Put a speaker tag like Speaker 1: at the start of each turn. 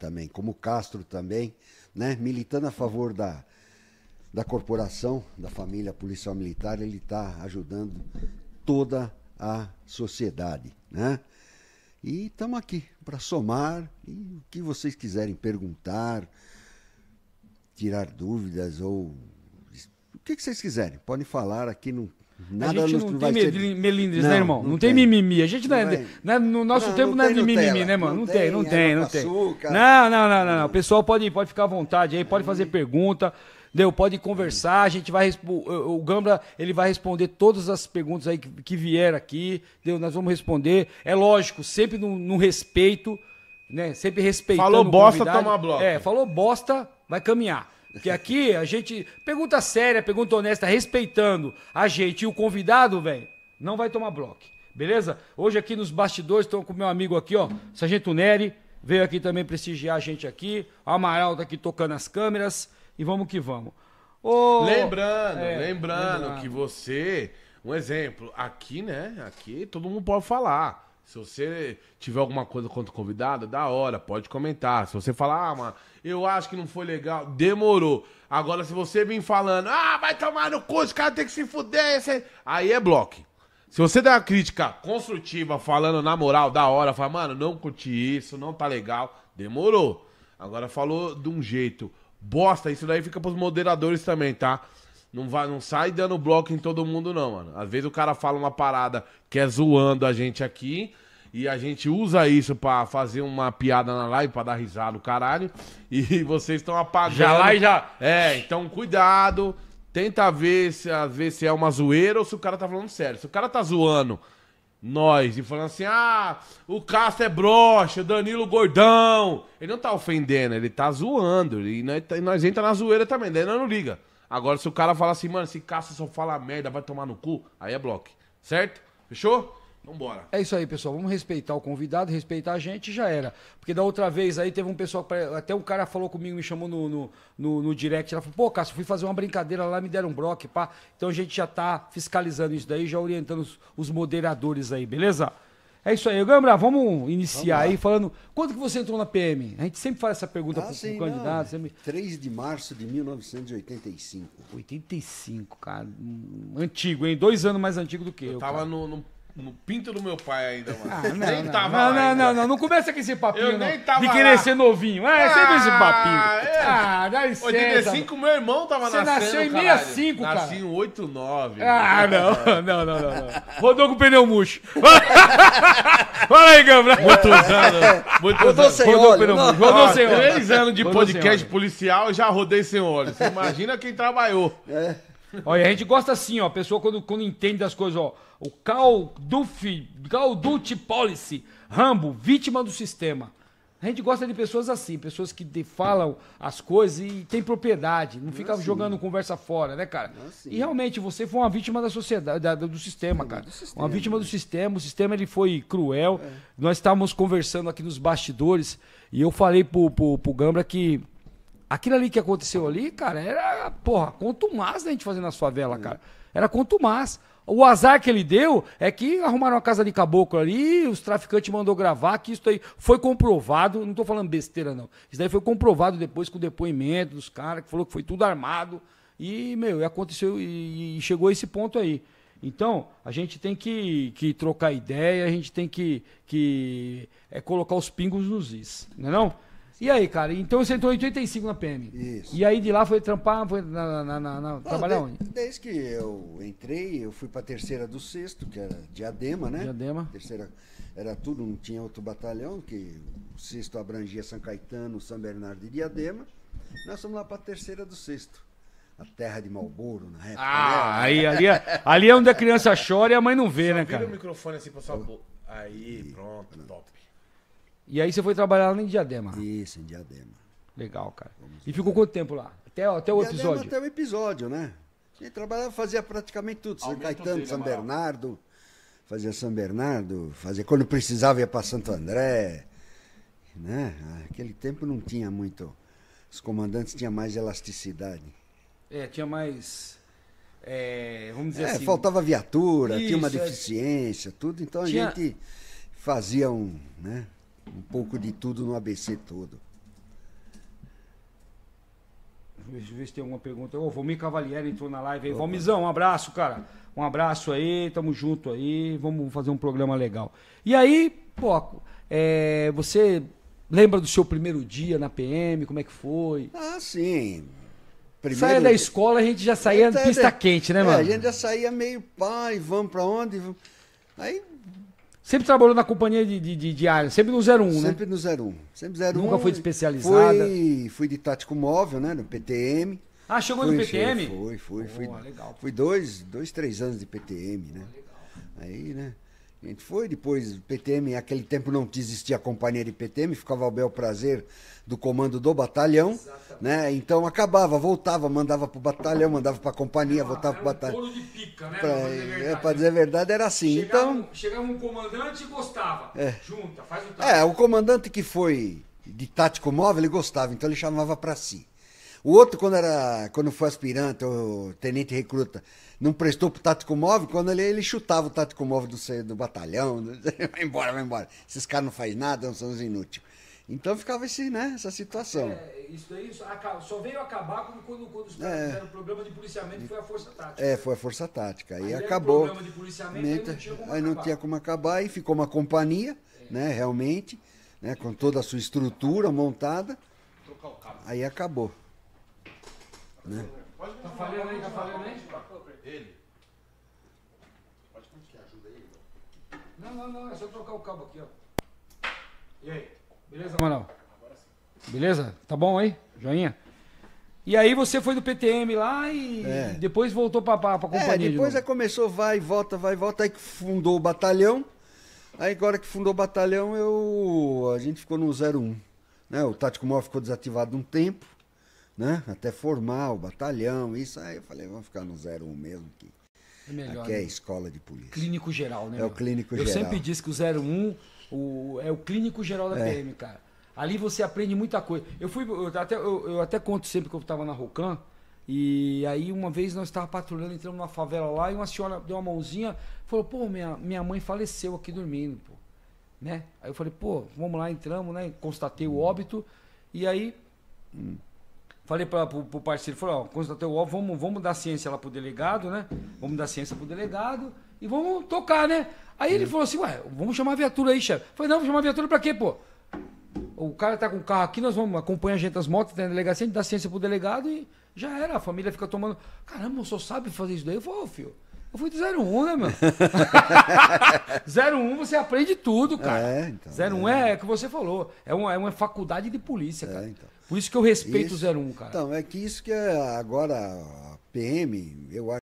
Speaker 1: também, como Castro também, né? militando a favor da, da corporação, da família policial militar, ele está ajudando toda a sociedade. Né? E estamos aqui para somar e o que vocês quiserem perguntar, tirar dúvidas ou o que, que vocês quiserem. Podem falar aqui, não Nada a gente não tem ter... melindres, né, não, né, irmão? Não, não tem, tem, mimimi. A gente não, é não é, no nosso não, tempo não, é de mimimi, né, mano? Não, tem, não é tem, não tem. Açúcar.
Speaker 2: Não, não, não, não, O pessoal pode, pode ficar à vontade aí, pode fazer uhum. pergunta. Deu, pode conversar, a gente vai o Gambra, ele vai responder todas as perguntas aí que, que vier aqui. Deu, nós vamos responder. É lógico, sempre no, respeito, né? Sempre respeitando Falou bosta, toma bloco. É, falou bosta, vai caminhar. Porque aqui a gente. Pergunta séria, pergunta honesta, respeitando a gente e o convidado, velho, não vai tomar bloco. Beleza? Hoje aqui nos bastidores estão com meu amigo aqui, ó, Sargento Neri. Veio aqui também prestigiar a gente aqui. O Amaral tá aqui tocando as câmeras. E vamos que vamos.
Speaker 3: lembrando, é, lembrando, lembrando que você. Um exemplo, aqui, né? Aqui todo mundo pode falar. Se você tiver alguma coisa contra o convidado, da hora, pode comentar. Se você falar, ah, mano, eu acho que não foi legal, demorou. Agora, se você vir falando, ah, vai tomar no cu, esse cara tem que se fuder, esse... É- aí é bloco. Se você der uma crítica construtiva, falando na moral, da hora, fala, mano, não curti isso, não tá legal, demorou. Agora falou de um jeito bosta, isso daí fica pros moderadores também, tá? Não, vai, não sai dando bloco em todo mundo, não, mano. Às vezes o cara fala uma parada que é zoando a gente aqui. E a gente usa isso pra fazer uma piada na live, pra dar risada o caralho. E vocês estão apagando. Já lá e já. É, então cuidado. Tenta ver se, às vezes, se é uma zoeira ou se o cara tá falando sério. Se o cara tá zoando nós e falando assim: ah, o Castro é broxa, Danilo gordão. Ele não tá ofendendo, ele tá zoando. E nós, nós entra na zoeira também, daí nós não liga. Agora, se o cara fala assim, mano, esse caça só fala merda, vai tomar no cu, aí é bloco. Certo? Fechou? Vambora. Então, é isso aí, pessoal. Vamos respeitar o convidado, respeitar a gente já era. Porque da outra vez aí teve um
Speaker 2: pessoal. Até um cara falou comigo, me chamou no, no, no, no direct. Ela falou: pô, Cássio, fui fazer uma brincadeira lá, me deram um broque, pá. Então a gente já tá fiscalizando isso daí, já orientando os, os moderadores aí, beleza? É isso aí. Gambra, vamos iniciar vamos aí falando. Quando que você entrou na PM? A gente sempre faz essa pergunta ah, para o candidato. Sempre... 3 de março de 1985. 85, cara. Hum, antigo, hein? Dois anos mais antigo do que eu. Eu tava cara.
Speaker 3: no, no no pinto do meu pai ainda, mano. Ah, não, nem não, tava não, lá, não,
Speaker 2: não, não, não, começa com esse papinho, não. De querer lá. ser novinho.
Speaker 3: Ah, é, ah, sempre esse papinho. É. Ah, dá licença. 85, meu irmão tava Você nascendo, Você nasceu em 65, cara. Nasci em 89. Ah, não, não, não, não, Rodou com o pneu murcho.
Speaker 2: Fala aí, Gambra. Muitos anos. Muitos rodou anos. sem rodou óleo. Rodou, rodou sem óleo. Três anos de rodou podcast
Speaker 3: policial, já rodei sem óleo. Você imagina quem trabalhou.
Speaker 2: É. Olha, a gente gosta assim, ó. A pessoa quando, quando entende das coisas, ó. O Cal Duff, Cal Duty Policy, Rambo, vítima do sistema. A gente gosta de pessoas assim, pessoas que de, falam as coisas e tem propriedade, não, não é fica assim. jogando conversa fora, né, cara? É assim. E realmente você foi uma vítima da sociedade, da, do sistema, é, cara. Do sistema, uma vítima né? do sistema, o sistema ele foi cruel. É. Nós estávamos conversando aqui nos bastidores e eu falei pro, pro, pro Gambra que Aquilo ali que aconteceu ali, cara, era, porra, contumaz da gente fazer na favela, uhum. cara. Era contumaz. O azar que ele deu é que arrumaram uma casa de caboclo ali, os traficantes mandou gravar, que isso aí foi comprovado, não estou falando besteira não. Isso daí foi comprovado depois com o depoimento dos caras, que falou que foi tudo armado. E, meu, aconteceu e, e chegou a esse ponto aí. Então, a gente tem que, que trocar ideia, a gente tem que, que é, colocar os pingos nos is, não é não? E aí, cara? Então você entrou em 85 na PM. Isso. E aí de lá foi trampar, foi na, na, na, na Não, ah, trabalhar de, onde?
Speaker 1: Desde que eu entrei, eu fui pra terceira do sexto, que era Diadema, né? Diadema. Terceira era tudo, não tinha outro batalhão, que o sexto abrangia São Caetano, São Bernardo e Diadema. Nós fomos lá a terceira do sexto. A terra de Malboro, na época.
Speaker 3: Ah, né? aí, ali, é, ali é onde a criança chora e a mãe não vê, Só né, cara? Vira o microfone assim para sua boca. Aí, pronto, top.
Speaker 2: E aí você foi trabalhar lá em Diadema? Isso, em
Speaker 1: Diadema. Legal, cara. Vamos e ficou quanto tempo lá? Até, até o Diadema episódio? Até o episódio, né? E trabalhava, fazia praticamente tudo. São Caetano, São Bernardo. Fazia São Bernardo, fazia quando precisava ia para Santo André. Né? Aquele tempo não tinha muito. Os comandantes tinham mais elasticidade.
Speaker 2: É, tinha mais. É, vamos dizer é, assim. Faltava viatura, Isso, tinha uma é.
Speaker 1: deficiência, é... tudo. Então tinha... a gente fazia um. Né? um pouco de tudo no ABC todo.
Speaker 2: Deixa eu ver se tem alguma pergunta. Ô, oh, Valmir Cavalieri entrou na live aí. Opa. Valmizão, um abraço, cara. Um abraço aí, tamo junto aí. Vamos fazer um programa legal. E aí, pô, é, você lembra do seu primeiro dia na PM? Como é que foi? Ah, sim. Primeiro... Saia da escola, a gente já saía gente, pista é, quente, né, é, mano? É, a gente
Speaker 1: já saía meio pai, vamos pra onde? Aí
Speaker 2: Sempre trabalhou na companhia de, de, de, de área, sempre no 01, sempre
Speaker 1: né? Sempre no 01. Sempre 01. Nunca foi né? especializada. Fui, fui de tático móvel, né? No PTM. Ah, chegou fui, no PTM? Foi, foi, foi. Oh, fui, legal. fui dois, dois, três anos de PTM, né? Legal. Aí, né? A gente foi depois, PTM, naquele tempo não existia a companhia de PTM, ficava ao bel prazer do comando do batalhão, né? Então acabava, voltava, mandava pro batalhão, mandava pra companhia, voltava pro batalhão. Um de pica, né? Pra, dizer, é, dizer a verdade era assim. Chegava, então,
Speaker 2: chegava um comandante e gostava. É. Junta,
Speaker 1: faz o tático. É, o comandante que foi de tático móvel, ele gostava, então ele chamava para si. O outro, quando era quando foi aspirante, o tenente recruta, não prestou pro tático móvel, quando ele, ele chutava o tático móvel do, do batalhão, vai embora, vai embora. Esses caras não fazem nada, são os inúteis. Então ficava assim, né? Essa situação. É,
Speaker 2: isso daí só veio acabar quando, quando, quando os caras é. fizeram problema de policiamento foi a força
Speaker 1: tática. É, foi a força tática. Aí, aí acabou. Problema de policiamento, aí não tinha como aí acabar. não tinha como acabar e ficou uma companhia, é. né? Realmente, né? Com toda a sua estrutura montada. Aí acabou. Né?
Speaker 3: Tá falhando aí, tá falhando aí? Ele. Pode continuar, ajuda aí.
Speaker 2: Não, não, não, é só trocar o cabo aqui, ó. E aí? Beleza, sim. Beleza? Tá bom aí? Joinha? E aí você foi do PTM lá e é. depois voltou pra, pra, pra é, companhia. É, depois de
Speaker 1: começou, vai, volta, vai, volta, aí que fundou o batalhão. Aí agora que fundou o batalhão, eu. A gente ficou no 01. Né? O Tático Móvel ficou desativado um tempo né? Até formar o batalhão, isso aí eu falei, vamos ficar no 01 mesmo aqui é melhor, aqui é né? é escola de polícia.
Speaker 2: Clínico geral, né? É o clínico eu geral. Eu sempre disse que o 01 o, é o clínico geral da é. PM, cara. Ali você aprende muita coisa. Eu fui, eu até, eu, eu até conto sempre que eu estava na Rocan, e aí uma vez nós estávamos patrulhando, entramos numa favela lá, e uma senhora deu uma mãozinha, falou, pô, minha, minha mãe faleceu aqui dormindo, pô. Né? Aí eu falei, pô, vamos lá, entramos, né? Constatei hum. o óbito, e aí. Hum Falei para o parceiro, falou, ó, constatei o óbvio, vamos, vamos dar ciência lá pro delegado, né? Vamos dar ciência pro delegado e vamos tocar, né? Aí ele falou assim, ué, vamos chamar a viatura aí, chefe. Falei, não, vamos chamar a viatura pra quê, pô? O cara tá com o carro aqui, nós vamos acompanhar a gente das motos, tem tá a delegacia, a gente dá ciência pro delegado e já era, a família fica tomando. Caramba, o senhor sabe fazer isso daí? Eu falei, ô, filho. Eu fui do 01, né, mano?
Speaker 1: 01 você aprende tudo, cara. É, então, 01 é. é, é o que
Speaker 2: você falou. É uma, é uma faculdade de polícia, é, cara. É, então. Por
Speaker 1: isso que eu respeito isso, o 01, cara. Então, é que isso que é agora a PM, eu acho